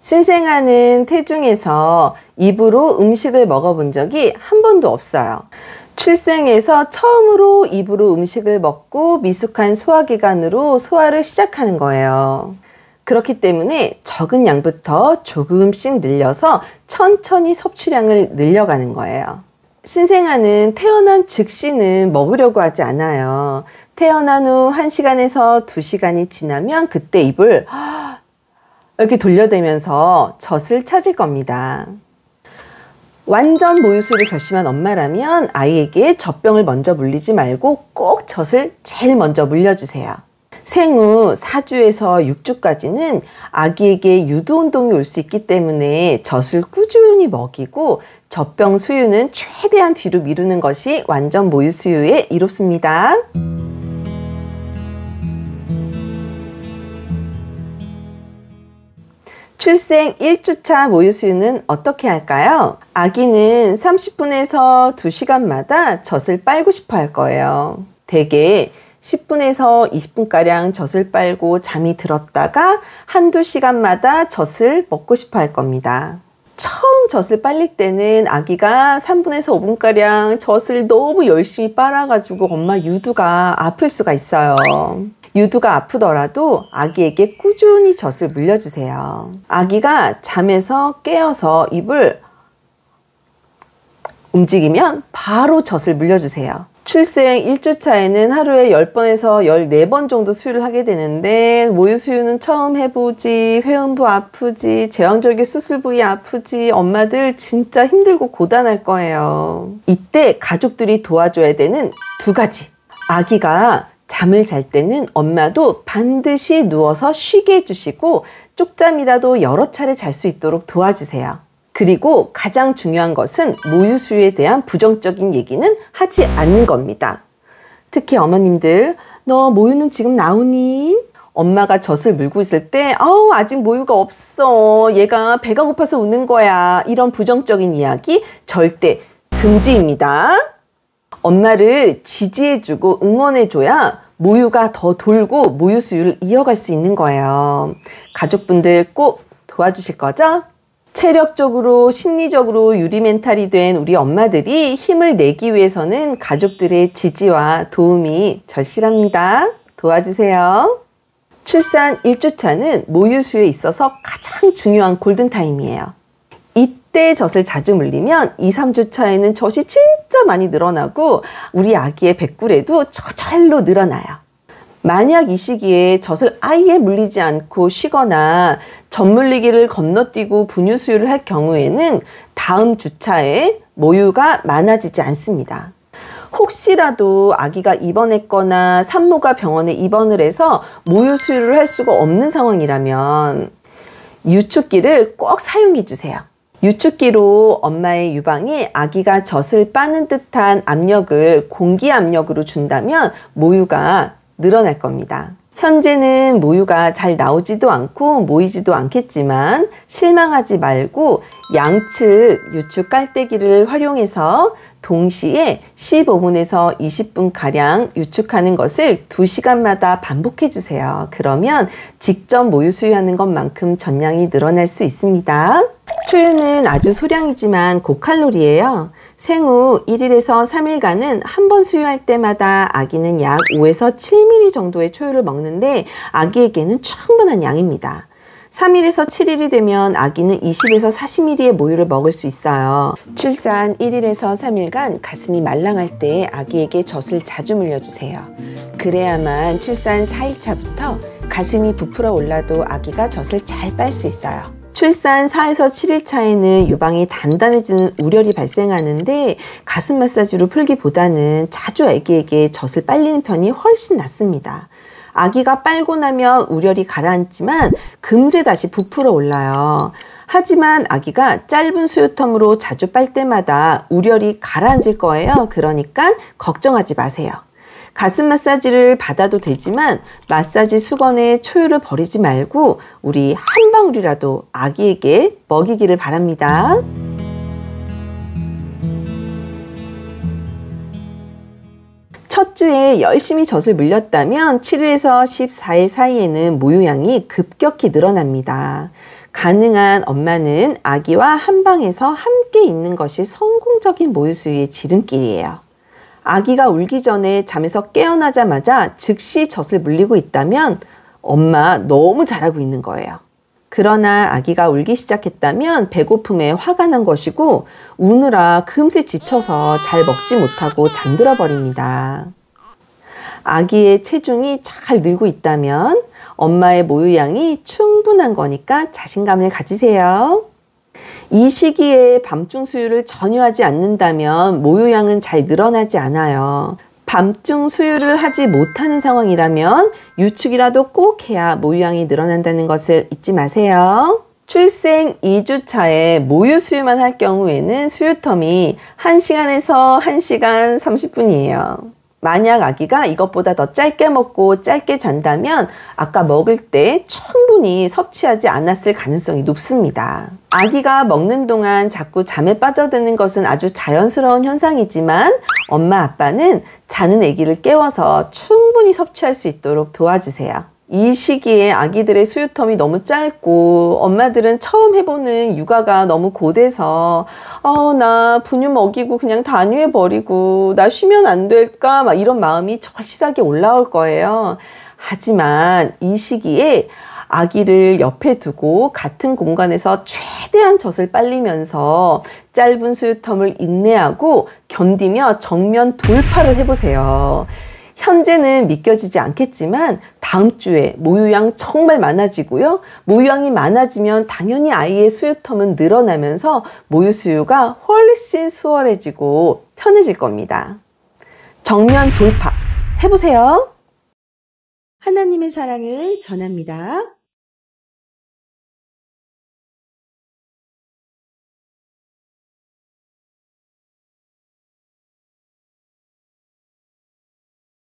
신생아는 태중에서 입으로 음식을 먹어본 적이 한 번도 없어요. 출생에서 처음으로 입으로 음식을 먹고 미숙한 소화기관으로 소화를 시작하는 거예요. 그렇기 때문에 적은 양부터 조금씩 늘려서 천천히 섭취량을 늘려가는 거예요. 신생아는 태어난 즉시는 먹으려고 하지 않아요. 태어난 후 1시간에서 2시간이 지나면 그때 입을 이렇게 돌려대면서 젖을 찾을 겁니다. 완전 모유수유를 결심한 엄마라면 아이에게 젖병을 먼저 물리지 말고 꼭 젖을 제일 먼저 물려주세요. 생후 4주에서 6주까지는 아기에게 유도 운동이 올 수 있기 때문에 젖을 꾸준히 먹이고 젖병 수유는 최대한 뒤로 미루는 것이 완전 모유 수유에 이롭습니다. 출생 1주차 모유수유는 어떻게 할까요? 아기는 30분에서 2시간마다 젖을 빨고 싶어 할 거예요. 대개 10분에서 20분가량 젖을 빨고 잠이 들었다가 한두 시간마다 젖을 먹고 싶어 할 겁니다. 처음 젖을 빨릴 때는 아기가 3분에서 5분가량 젖을 너무 열심히 빨아가지고 엄마 유두가 아플 수가 있어요. 유두가 아프더라도 아기에게 꾸준히 젖을 물려주세요. 아기가 잠에서 깨어서 입을 움직이면 바로 젖을 물려주세요. 출생 1주차에는 하루에 10번에서 14번 정도 수유를 하게 되는데 모유 수유는 처음 해보지, 회음부 아프지, 제왕절개 수술 부위 아프지 엄마들 진짜 힘들고 고단할 거예요. 이때 가족들이 도와줘야 되는 두 가지 아기가 잠을 잘 때는 엄마도 반드시 누워서 쉬게 해주시고 쪽잠이라도 여러 차례 잘 수 있도록 도와주세요. 그리고 가장 중요한 것은 모유수유에 대한 부정적인 얘기는 하지 않는 겁니다. 특히 어머님들, 너 모유는 지금 나오니? 엄마가 젖을 물고 있을 때, 아우, 아직 모유가 없어. 얘가 배가 고파서 우는 거야. 이런 부정적인 이야기 절대 금지입니다. 엄마를 지지해주고 응원해줘야 모유가 더 돌고 모유 수유를 이어갈 수 있는 거예요. 가족분들 꼭 도와주실 거죠? 체력적으로 심리적으로 유리멘탈이 된 우리 엄마들이 힘을 내기 위해서는 가족들의 지지와 도움이 절실합니다. 도와주세요. 출산 1주차는 모유 수유에 있어서 가장 중요한 골든타임이에요. 이때 젖을 자주 물리면 2, 3주 차에는 젖이 진짜 많이 늘어나고 우리 아기의 백구에도 저절로 늘어나요. 만약 이 시기에 젖을 아예 물리지 않고 쉬거나 젖물리기를 건너뛰고 분유 수유를 할 경우에는 다음 주차에 모유가 많아지지 않습니다. 혹시라도 아기가 입원했거나 산모가 병원에 입원을 해서 모유 수유를 할 수가 없는 상황이라면 유축기를 꼭 사용해 주세요. 유축기로 엄마의 유방이 아기가 젖을 빠는 듯한 압력을 공기 압력으로 준다면 모유가 늘어날 겁니다. 현재는 모유가 잘 나오지도 않고 모이지도 않겠지만 실망하지 말고 양측 유축 깔때기를 활용해서 동시에 15분에서 20분가량 유축하는 것을 2시간마다 반복해 주세요. 그러면 직접 모유 수유하는 것만큼 전량이 늘어날 수 있습니다. 초유는 아주 소량이지만 고칼로리예요. 생후 1일에서 3일간은 한 번 수유할 때마다 아기는 약 5에서 7mm 정도의 초유를 먹는데 아기에게는 충분한 양입니다. 3일에서 7일이 되면 아기는 20에서 40ml의 모유를 먹을 수 있어요. 출산 1일에서 3일간 가슴이 말랑할 때 아기에게 젖을 자주 물려주세요. 그래야만 출산 4일차부터 가슴이 부풀어 올라도 아기가 젖을 잘 빨 수 있어요. 출산 4에서 7일 차에는 유방이 단단해지는 우려이 발생하는데 가슴 마사지로 풀기보다는 자주 아기에게 젖을 빨리는 편이 훨씬 낫습니다. 아기가 빨고 나면 우열이 가라앉지만 금세 다시 부풀어 올라요. 하지만 아기가 짧은 수유텀으로 자주 빨 때마다 우열이 가라앉을 거예요. 그러니까 걱정하지 마세요. 가슴 마사지를 받아도 되지만 마사지 수건에 초유를 버리지 말고 우리 한 방울이라도 아기에게 먹이기를 바랍니다. 첫 주에 열심히 젖을 물렸다면 7일에서 14일 사이에는 모유양이 급격히 늘어납니다. 가능한 엄마는 아기와 한 방에서 함께 있는 것이 성공적인 모유수유의 지름길이에요. 아기가 울기 전에 잠에서 깨어나자마자 즉시 젖을 물리고 있다면 엄마 너무 잘하고 있는 거예요. 그러나 아기가 울기 시작했다면 배고픔에 화가 난 것이고 우느라 금세 지쳐서 잘 먹지 못하고 잠들어 버립니다. 아기의 체중이 잘 늘고 있다면 엄마의 모유양이 충분한 거니까 자신감을 가지세요. 이 시기에 밤중 수유를 전혀 하지 않는다면 모유양은 잘 늘어나지 않아요. 밤중 수유를 하지 못하는 상황이라면 유축이라도 꼭 해야 모유양이 늘어난다는 것을 잊지 마세요. 출생 2주차에 모유 수유만 할 경우에는 수유텀이 1시간에서 1시간 30분이에요. 만약 아기가 이것보다 더 짧게 먹고 짧게 잔다면 아까 먹을 때 충분히 섭취하지 않았을 가능성이 높습니다. 아기가 먹는 동안 자꾸 잠에 빠져드는 것은 아주 자연스러운 현상이지만 엄마 아빠는 자는 아기를 깨워서 충분히 섭취할 수 있도록 도와주세요. 이 시기에 아기들의 수유텀이 너무 짧고 엄마들은 처음 해보는 육아가 너무 고돼서 어 나 분유 먹이고 그냥 단유해 버리고 나 쉬면 안 될까 막 이런 마음이 절실하게 올라올 거예요. 하지만 이 시기에 아기를 옆에 두고 같은 공간에서 최대한 젖을 빨리면서 짧은 수유텀을 인내하고 견디며 정면 돌파를 해보세요. 현재는 믿겨지지 않겠지만 다음 주에 모유양 정말 많아지고요. 모유양이 많아지면 당연히 아이의 수유텀은 늘어나면서 모유 수유가 훨씬 수월해지고 편해질 겁니다. 정면 돌파 해보세요. 하나님의 사랑을 전합니다.